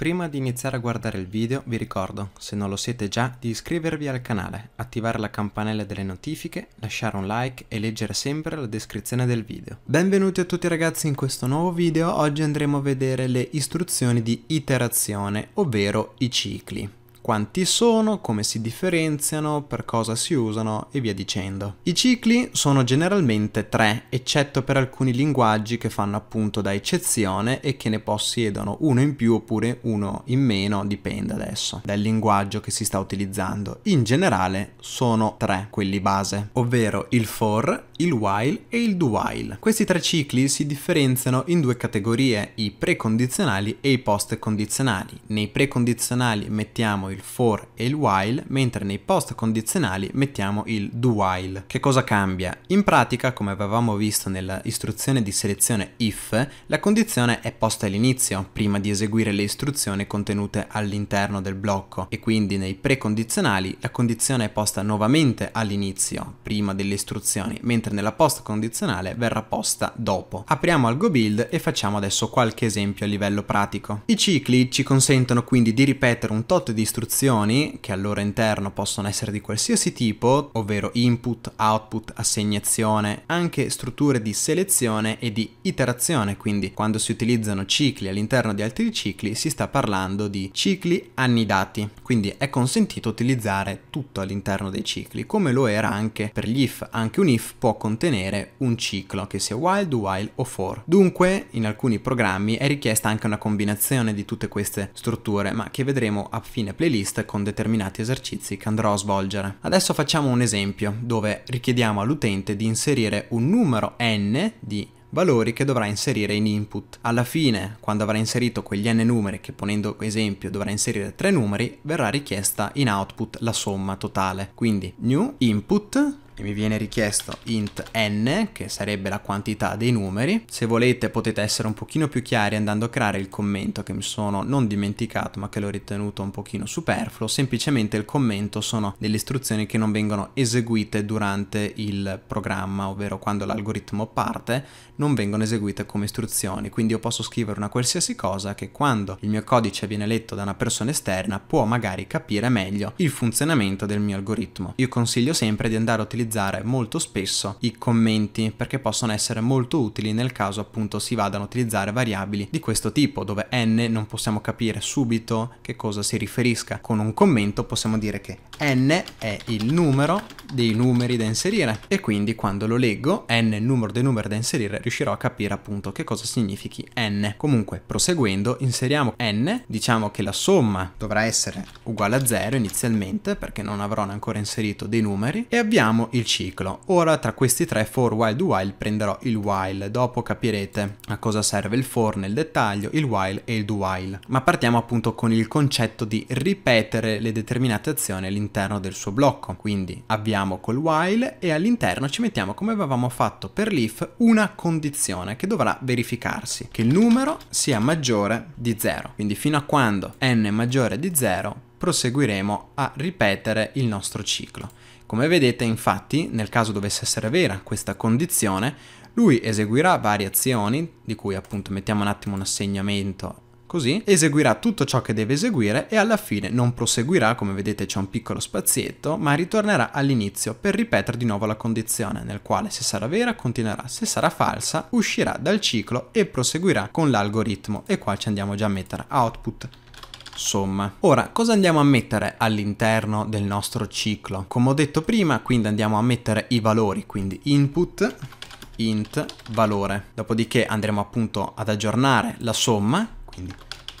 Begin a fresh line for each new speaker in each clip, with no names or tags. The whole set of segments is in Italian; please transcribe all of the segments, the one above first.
Prima di iniziare a guardare il video vi ricordo, se non lo siete già, di iscrivervi al canale, attivare la campanella delle notifiche, lasciare un like e leggere sempre la descrizione del video. Benvenuti a tutti ragazzi in questo nuovo video, oggi andremo a vedere le istruzioni di iterazione, ovvero i cicli quanti sono, come si differenziano, per cosa si usano e via dicendo. I cicli sono generalmente tre, eccetto per alcuni linguaggi che fanno appunto da eccezione e che ne possiedono uno in più oppure uno in meno, dipende adesso dal linguaggio che si sta utilizzando. In generale sono tre quelli base, ovvero il for, il while e il do while. Questi tre cicli si differenziano in due categorie, i precondizionali e i postcondizionali. Nei precondizionali mettiamo il for e il while, mentre nei post condizionali mettiamo il do while. Che cosa cambia? In pratica, come avevamo visto nella istruzione di selezione if, la condizione è posta all'inizio, prima di eseguire le istruzioni contenute all'interno del blocco, e quindi nei precondizionali la condizione è posta nuovamente all'inizio, prima delle istruzioni, mentre nella post condizionale verrà posta dopo. Apriamo Algo Build e facciamo adesso qualche esempio a livello pratico. I cicli ci consentono quindi di ripetere un tot di istruzioni istruzioni, che al loro interno possono essere di qualsiasi tipo, ovvero input, output, assegnazione, anche strutture di selezione e di iterazione, quindi quando si utilizzano cicli all'interno di altri cicli si sta parlando di cicli annidati, quindi è consentito utilizzare tutto all'interno dei cicli, come lo era anche per gli if, anche un if può contenere un ciclo, che sia wild, while o for. Dunque, in alcuni programmi è richiesta anche una combinazione di tutte queste strutture, ma che vedremo a fine playlist playlist con determinati esercizi che andrò a svolgere. Adesso facciamo un esempio dove richiediamo all'utente di inserire un numero n di valori che dovrà inserire in input. Alla fine, quando avrà inserito quegli n numeri, che ponendo esempio dovrà inserire tre numeri, verrà richiesta in output la somma totale. Quindi new input e mi viene richiesto int n, che sarebbe la quantità dei numeri. Se volete potete essere un pochino più chiari andando a creare il commento che mi sono non dimenticato ma che l'ho ritenuto un pochino superfluo, semplicemente il commento sono delle istruzioni che non vengono eseguite durante il programma, ovvero quando l'algoritmo parte non vengono eseguite come istruzioni, quindi io posso scrivere una qualsiasi cosa che quando il mio codice viene letto da una persona esterna può magari capire meglio il funzionamento del mio algoritmo. Io consiglio sempre di andare a utilizzare utilizzare molto spesso i commenti perché possono essere molto utili nel caso appunto si vadano a utilizzare variabili di questo tipo dove n non possiamo capire subito che cosa si riferisca. Con un commento possiamo dire che n è il numero dei numeri da inserire e quindi quando lo leggo n è il numero dei numeri da inserire riuscirò a capire appunto che cosa significhi n. Comunque proseguendo inseriamo n, diciamo che la somma dovrà essere uguale a 0 inizialmente perché non avrò ancora inserito dei numeri e abbiamo il il ciclo. Ora tra questi tre for while do while prenderò il while, dopo capirete a cosa serve il for nel dettaglio, il while e il do while. Ma partiamo appunto con il concetto di ripetere le determinate azioni all'interno del suo blocco. Quindi avviamo col while e all'interno ci mettiamo come avevamo fatto per l'if una condizione che dovrà verificarsi, che il numero sia maggiore di 0. Quindi fino a quando n è maggiore di 0 proseguiremo a ripetere il nostro ciclo. Come vedete infatti, nel caso dovesse essere vera questa condizione, lui eseguirà varie azioni, di cui appunto mettiamo un attimo un assegnamento così, eseguirà tutto ciò che deve eseguire e alla fine non proseguirà, come vedete c'è un piccolo spazietto, ma ritornerà all'inizio per ripetere di nuovo la condizione, nel quale se sarà vera continuerà, se sarà falsa uscirà dal ciclo e proseguirà con l'algoritmo e qua ci andiamo già a mettere output somma. Ora, cosa andiamo a mettere all'interno del nostro ciclo? Come ho detto prima, quindi andiamo a mettere i valori, quindi input int valore. Dopodiché andremo appunto ad aggiornare la somma, quindi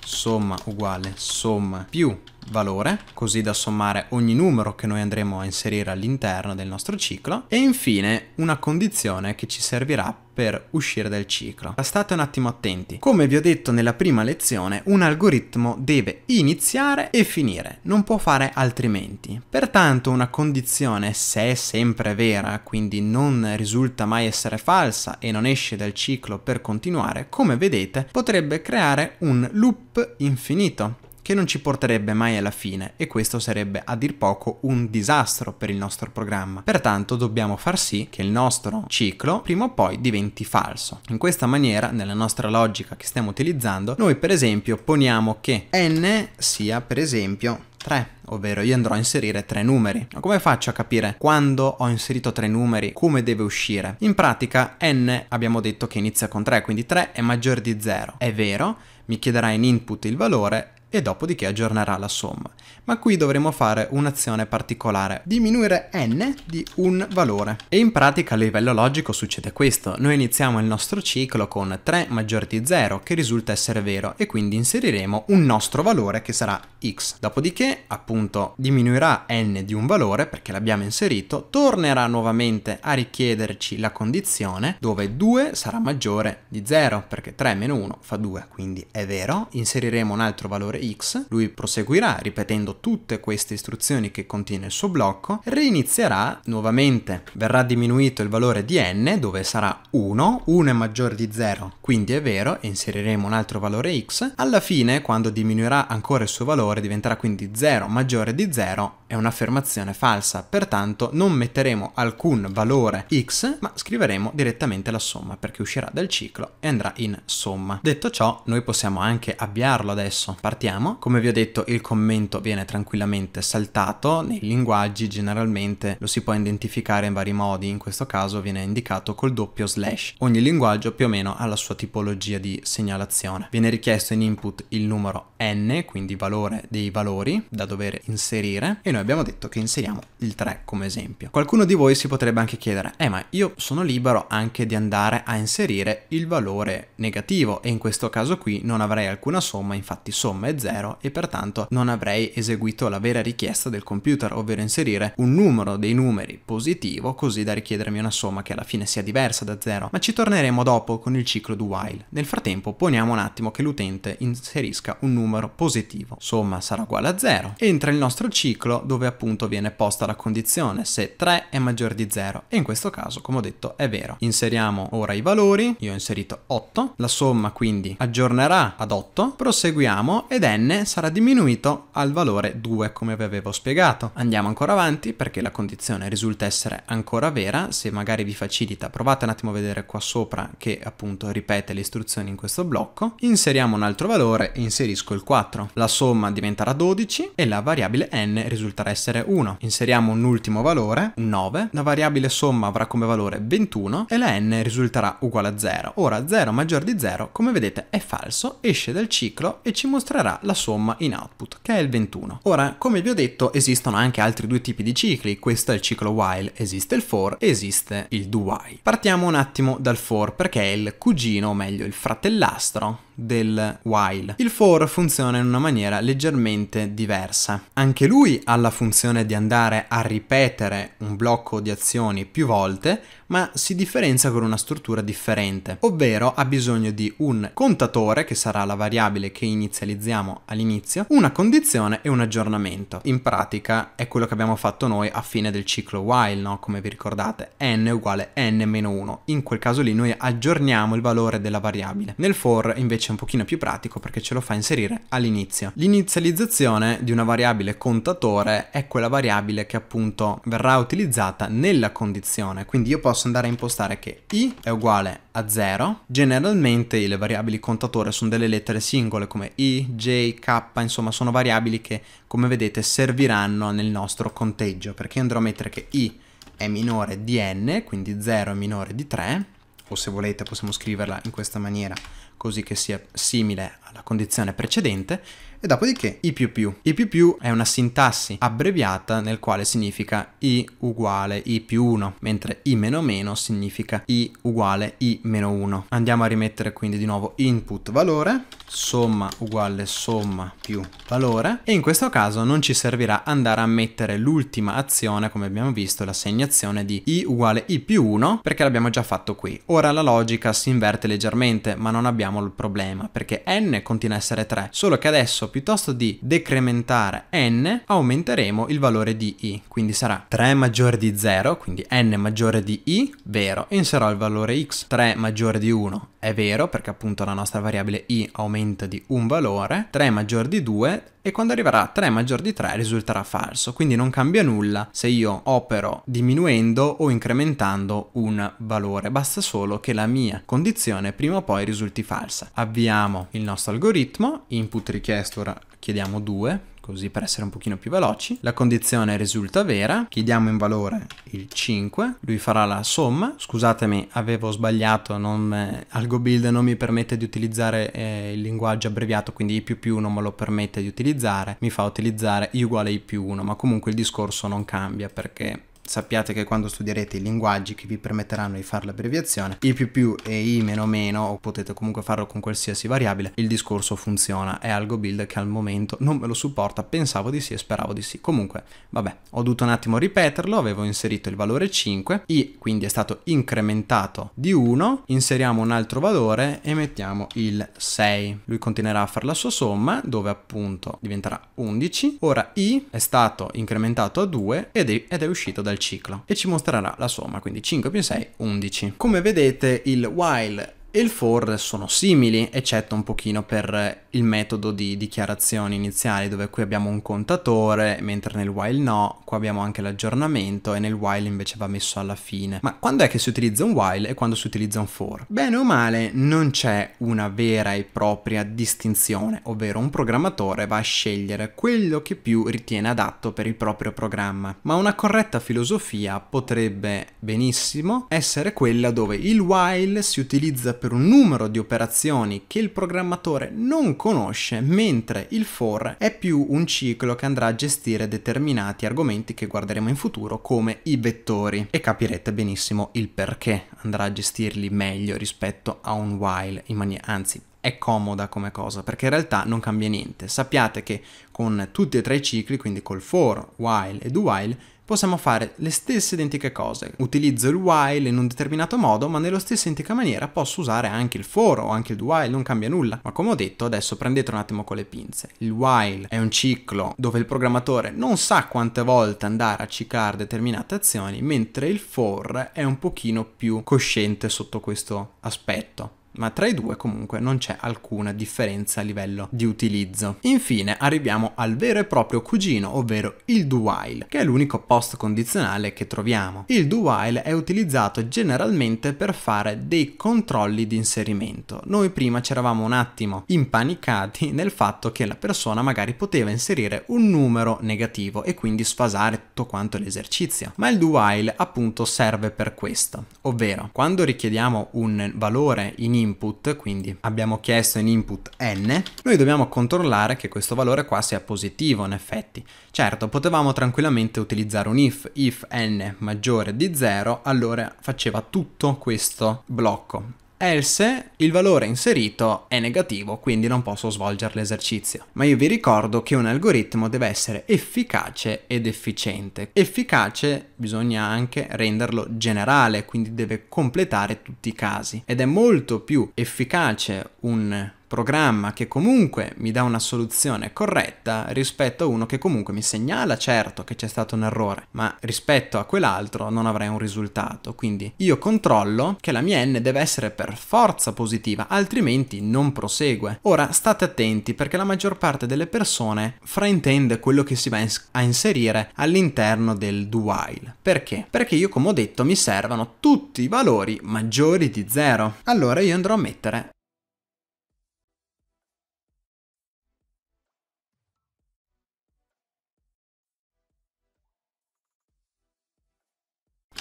somma uguale somma più valore, così da sommare ogni numero che noi andremo a inserire all'interno del nostro ciclo e infine una condizione che ci servirà per uscire dal ciclo. State un attimo attenti. Come vi ho detto nella prima lezione, un algoritmo deve iniziare e finire, non può fare altrimenti. Pertanto una condizione, se è sempre vera, quindi non risulta mai essere falsa e non esce dal ciclo per continuare, come vedete potrebbe creare un loop infinito che non ci porterebbe mai alla fine e questo sarebbe a dir poco un disastro per il nostro programma. Pertanto dobbiamo far sì che il nostro ciclo prima o poi diventi falso. In questa maniera, nella nostra logica che stiamo utilizzando, noi per esempio poniamo che n sia per esempio 3 ovvero io andrò a inserire tre numeri. Ma come faccio a capire quando ho inserito tre numeri, come deve uscire? In pratica n abbiamo detto che inizia con 3, quindi 3 è maggiore di 0. È vero, mi chiederà in input il valore e dopodiché aggiornerà la somma. Ma qui dovremo fare un'azione particolare, diminuire n di un valore. E in pratica a livello logico succede questo, noi iniziamo il nostro ciclo con 3 maggiore di 0 che risulta essere vero e quindi inseriremo un nostro valore che sarà x. Dopodiché appunto diminuirà n di un valore perché l'abbiamo inserito, tornerà nuovamente a richiederci la condizione dove 2 sarà maggiore di 0 perché 3 meno 1 fa 2 quindi è vero, inseriremo un altro valore x, lui proseguirà ripetendo tutte queste istruzioni che contiene il suo blocco, reinizierà nuovamente, verrà diminuito il valore di n dove sarà 1, 1 è maggiore di 0 quindi è vero e inseriremo un altro valore x, alla fine quando diminuirà ancora il suo valore diventerà quindi 0 maggiore di 0 è un'affermazione falsa, pertanto non metteremo alcun valore x ma scriveremo direttamente la somma perché uscirà dal ciclo e andrà in somma. Detto ciò noi possiamo anche avviarlo adesso, partiamo vediamo. Come vi ho detto il commento viene tranquillamente saltato, nei linguaggi generalmente lo si può identificare in vari modi, in questo caso viene indicato col doppio slash. Ogni linguaggio più o meno ha la sua tipologia di segnalazione. Viene richiesto in input il numero n, quindi valore dei valori da dover inserire e noi abbiamo detto che inseriamo il 3 come esempio. Qualcuno di voi si potrebbe anche chiedere, eh ma io sono libero anche di andare a inserire il valore negativo e in questo caso qui non avrei alcuna somma, infatti somma ed 0 e pertanto non avrei eseguito la vera richiesta del computer, ovvero inserire un numero dei numeri positivo così da richiedermi una somma che alla fine sia diversa da 0, ma ci torneremo dopo con il ciclo do while. Nel frattempo poniamo un attimo che l'utente inserisca un numero positivo, somma sarà uguale a 0, entra il nostro ciclo dove appunto viene posta la condizione se 3 è maggiore di 0 e in questo caso come ho detto è vero. Inseriamo ora i valori, io ho inserito 8, la somma quindi aggiornerà ad 8, proseguiamo ed è n sarà diminuito al valore 2 come vi avevo spiegato. Andiamo ancora avanti perché la condizione risulta essere ancora vera, se magari vi facilita provate un attimo a vedere qua sopra che appunto ripete le istruzioni in questo blocco, inseriamo un altro valore e inserisco il 4. La somma diventerà 12 e la variabile n risulterà essere 1. Inseriamo un ultimo valore, 9, la variabile somma avrà come valore 21 e la n risulterà uguale a 0. Ora 0 maggiore di 0 come vedete è falso, esce dal ciclo e ci mostrerà la somma in output, che è il 21. Ora, come vi ho detto, esistono anche altri due tipi di cicli, questo è il ciclo while, esiste il for e esiste il do while. Partiamo un attimo dal for perché è il cugino, o meglio il fratellastro del while. Il for funziona in una maniera leggermente diversa. Anche lui ha la funzione di andare a ripetere un blocco di azioni più volte, ma si differenzia con una struttura differente, ovvero ha bisogno di un contatore, che sarà la variabile che inizializziamo all'inizio, una condizione e un aggiornamento. In pratica è quello che abbiamo fatto noi a fine del ciclo while, no? come vi ricordate, n uguale n-1. In quel caso lì noi aggiorniamo il valore della variabile. Nel for invece invece un pochino più pratico perché ce lo fa inserire all'inizio. L'inizializzazione di una variabile contatore è quella variabile che appunto verrà utilizzata nella condizione, quindi io posso andare a impostare che i è uguale a 0. Generalmente le variabili contatore sono delle lettere singole come i, j, k, insomma sono variabili che come vedete serviranno nel nostro conteggio perché andrò a mettere che i è minore di n, quindi 0 è minore di 3, o se volete possiamo scriverla in questa maniera così che sia simile alla condizione precedente, e dopodiché i più più. I più più è una sintassi abbreviata nel quale significa i uguale i più 1, mentre i meno meno significa i uguale i meno 1. Andiamo a rimettere quindi di nuovo input valore, somma uguale somma più valore e in questo caso non ci servirà andare a mettere l'ultima azione come abbiamo visto l'assegnazione di i uguale i più 1 perché l'abbiamo già fatto qui. Ora la logica si inverte leggermente ma non abbiamo il problema perché n continua a essere 3 solo che adesso piuttosto di decrementare n, aumenteremo il valore di i. Quindi sarà 3 maggiore di 0, quindi n maggiore di i, vero, e inserirò il valore x. 3 maggiore di 1 è vero, perché appunto la nostra variabile i aumenta di un valore, 3 maggiore di 2 e quando arriverà 3 maggiore di 3 risulterà falso, quindi non cambia nulla se io opero diminuendo o incrementando un valore, basta solo che la mia condizione prima o poi risulti falsa. Avviamo il nostro algoritmo, input richiesto ora chiediamo 2, così per essere un pochino più veloci. La condizione risulta vera, chiediamo in valore il 5, lui farà la somma. Scusatemi, avevo sbagliato, non, eh, AlgoBuild non mi permette di utilizzare eh, il linguaggio abbreviato, quindi I più più non me lo permette di utilizzare, mi fa utilizzare I uguale I più 1, ma comunque il discorso non cambia perché sappiate che quando studierete i linguaggi che vi permetteranno di fare l'abbreviazione, i più più e i meno meno, o potete comunque farlo con qualsiasi variabile, il discorso funziona. È algo build che al momento non me lo supporta, pensavo di sì e speravo di sì. Comunque, vabbè, ho dovuto un attimo ripeterlo, avevo inserito il valore 5, i quindi è stato incrementato di 1, inseriamo un altro valore e mettiamo il 6. Lui continuerà a fare la sua somma, dove appunto diventerà 11. Ora i è stato incrementato a 2 ed è, ed è uscito dal ciclo e ci mostrerà la somma, quindi 5 più 6, 11. Come vedete il while e il for sono simili, eccetto un pochino per il metodo di dichiarazioni iniziali, dove qui abbiamo un contatore, mentre nel while no, qua abbiamo anche l'aggiornamento e nel while invece va messo alla fine. Ma quando è che si utilizza un while e quando si utilizza un for? Bene o male, non c'è una vera e propria distinzione, ovvero un programmatore va a scegliere quello che più ritiene adatto per il proprio programma, ma una corretta filosofia potrebbe benissimo essere quella dove il while si utilizza per un numero di operazioni che il programmatore non conosce, mentre il for è più un ciclo che andrà a gestire determinati argomenti che guarderemo in futuro come i vettori e capirete benissimo il perché andrà a gestirli meglio rispetto a un while, maniera, anzi è comoda come cosa perché in realtà non cambia niente. Sappiate che con tutti e tre i cicli, quindi col for, while e do while, possiamo fare le stesse identiche cose. Utilizzo il while in un determinato modo, ma nello stesso identica maniera posso usare anche il for o anche il do while, non cambia nulla. Ma come ho detto, adesso prendete un attimo con le pinze. Il while è un ciclo dove il programmatore non sa quante volte andare a ciclare determinate azioni, mentre il for è un pochino più cosciente sotto questo aspetto ma tra i due comunque non c'è alcuna differenza a livello di utilizzo. Infine arriviamo al vero e proprio cugino, ovvero il do while, che è l'unico post condizionale che troviamo. Il do while è utilizzato generalmente per fare dei controlli di inserimento. Noi prima c'eravamo un attimo impanicati nel fatto che la persona magari poteva inserire un numero negativo e quindi sfasare tutto quanto l'esercizio, ma il do while appunto serve per questo, ovvero quando richiediamo un valore inizio input, quindi abbiamo chiesto in input n, noi dobbiamo controllare che questo valore qua sia positivo in effetti. Certo, potevamo tranquillamente utilizzare un if, if n maggiore di 0, allora faceva tutto questo blocco else il valore inserito è negativo, quindi non posso svolgere l'esercizio. Ma io vi ricordo che un algoritmo deve essere efficace ed efficiente. Efficace bisogna anche renderlo generale, quindi deve completare tutti i casi. Ed è molto più efficace un programma che comunque mi dà una soluzione corretta rispetto a uno che comunque mi segnala certo che c'è stato un errore, ma rispetto a quell'altro non avrei un risultato. Quindi io controllo che la mia n deve essere per forza positiva, altrimenti non prosegue. Ora state attenti perché la maggior parte delle persone fraintende quello che si va a inserire all'interno del do while. Perché? Perché io come ho detto mi servono tutti i valori maggiori di 0. Allora io andrò a mettere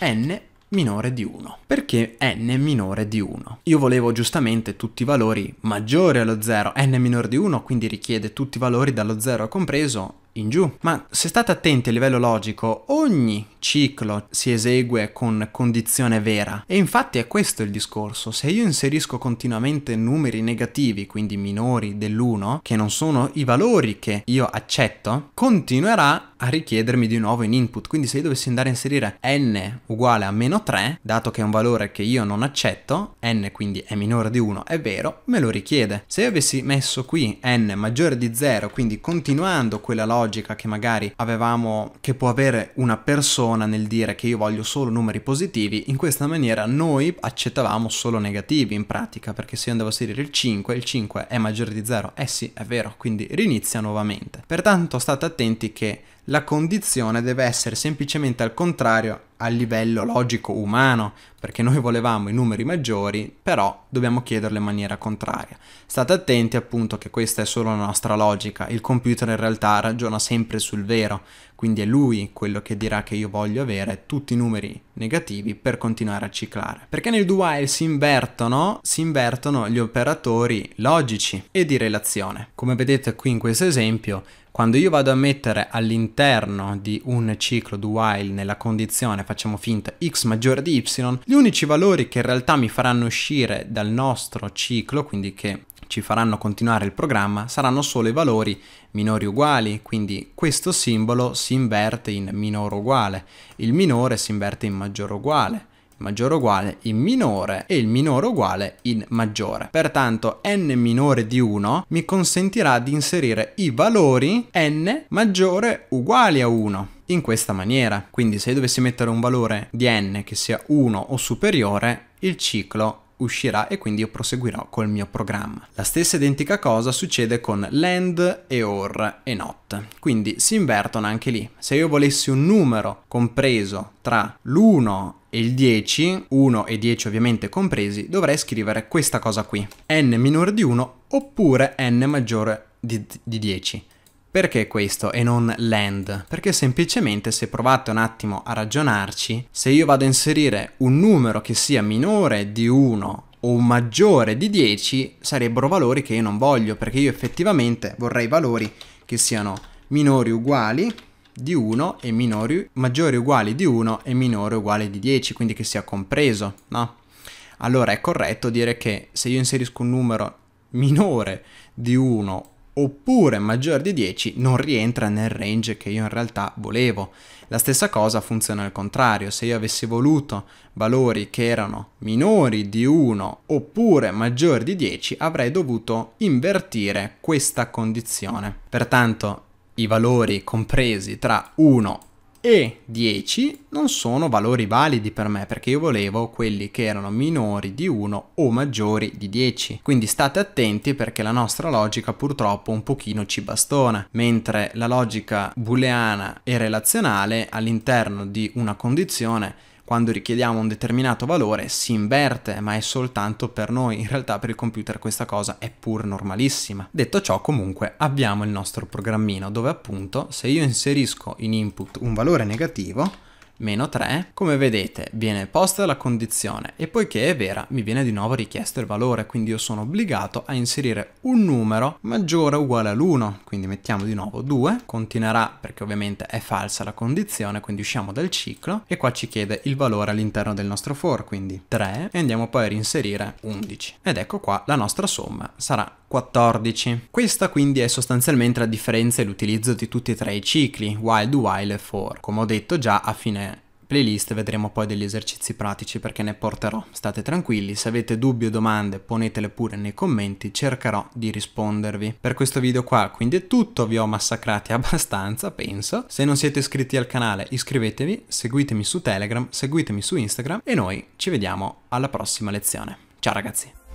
n minore di 1. Perché n minore di 1? Io volevo giustamente tutti i valori maggiori allo 0, n minore di 1 quindi richiede tutti i valori dallo 0 compreso in giù. Ma se state attenti a livello logico, ogni ciclo si esegue con condizione vera. E infatti è questo il discorso. Se io inserisco continuamente numeri negativi, quindi minori dell'1, che non sono i valori che io accetto, continuerà a richiedermi di nuovo in input. Quindi se io dovessi andare a inserire n uguale a meno 3, dato che è un valore che io non accetto, n quindi è minore di 1, è vero, me lo richiede. Se io avessi messo qui n maggiore di 0, quindi continuando quella logica che magari avevamo, che può avere una persona nel dire che io voglio solo numeri positivi, in questa maniera noi accettavamo solo negativi in pratica, perché se io andavo a inserire il 5, il 5 è maggiore di 0, eh sì, è vero, quindi rinizia nuovamente. Pertanto state attenti che la condizione deve essere semplicemente al contrario a livello logico umano, perché noi volevamo i numeri maggiori, però dobbiamo chiederle in maniera contraria. State attenti appunto che questa è solo la nostra logica, il computer in realtà ragiona sempre sul vero, quindi è lui quello che dirà che io voglio avere tutti i numeri negativi per continuare a ciclare. Perché nel do while si invertono, si invertono gli operatori logici e di relazione. Come vedete qui in questo esempio, quando io vado a mettere all'interno di un ciclo do while nella condizione facciamo finta x maggiore di y, gli unici valori che in realtà mi faranno uscire dal nostro ciclo, quindi che ci faranno continuare il programma saranno solo i valori minori uguali, quindi questo simbolo si inverte in minore uguale, il minore si inverte in maggiore uguale maggiore uguale in minore e il minore uguale in maggiore. Pertanto n minore di 1 mi consentirà di inserire i valori n maggiore uguali a 1 in questa maniera. Quindi se io dovessi mettere un valore di n che sia 1 o superiore, il ciclo uscirà e quindi io proseguirò col mio programma. La stessa identica cosa succede con land e or e not, quindi si invertono anche lì. Se io volessi un numero compreso tra l'1 e il 10, 1 e 10 ovviamente compresi, dovrei scrivere questa cosa qui, n minore di 1 oppure n maggiore di, di 10. Perché questo e non land? Perché semplicemente se provate un attimo a ragionarci, se io vado a inserire un numero che sia minore di 1 o maggiore di 10 sarebbero valori che io non voglio, perché io effettivamente vorrei valori che siano minori uguali di 1 e minori, maggiori uguali di 1 e minore uguali di 10, quindi che sia compreso, no? Allora è corretto dire che se io inserisco un numero minore di 1 oppure maggiore di 10 non rientra nel range che io in realtà volevo. La stessa cosa funziona al contrario, se io avessi voluto valori che erano minori di 1 oppure maggiori di 10 avrei dovuto invertire questa condizione. Pertanto i valori compresi tra 1 e 10 non sono valori validi per me perché io volevo quelli che erano minori di 1 o maggiori di 10 quindi state attenti perché la nostra logica purtroppo un pochino ci bastona mentre la logica booleana e relazionale all'interno di una condizione quando richiediamo un determinato valore si inverte, ma è soltanto per noi, in realtà per il computer questa cosa è pur normalissima. Detto ciò comunque abbiamo il nostro programmino dove appunto se io inserisco in input un valore negativo meno 3, come vedete viene posta la condizione e poiché è vera mi viene di nuovo richiesto il valore, quindi io sono obbligato a inserire un numero maggiore o uguale all'1, quindi mettiamo di nuovo 2, continuerà perché ovviamente è falsa la condizione, quindi usciamo dal ciclo e qua ci chiede il valore all'interno del nostro for, quindi 3 e andiamo poi a reinserire 11. Ed ecco qua la nostra somma sarà 14. Questa quindi è sostanzialmente la differenza e l'utilizzo di tutti e tre i cicli, while, do while e for. Come ho detto già a fine playlist vedremo poi degli esercizi pratici perché ne porterò. State tranquilli, se avete dubbi o domande ponetele pure nei commenti, cercherò di rispondervi. Per questo video qua quindi è tutto, vi ho massacrati abbastanza penso. Se non siete iscritti al canale iscrivetevi, seguitemi su Telegram, seguitemi su Instagram e noi ci vediamo alla prossima lezione. Ciao ragazzi!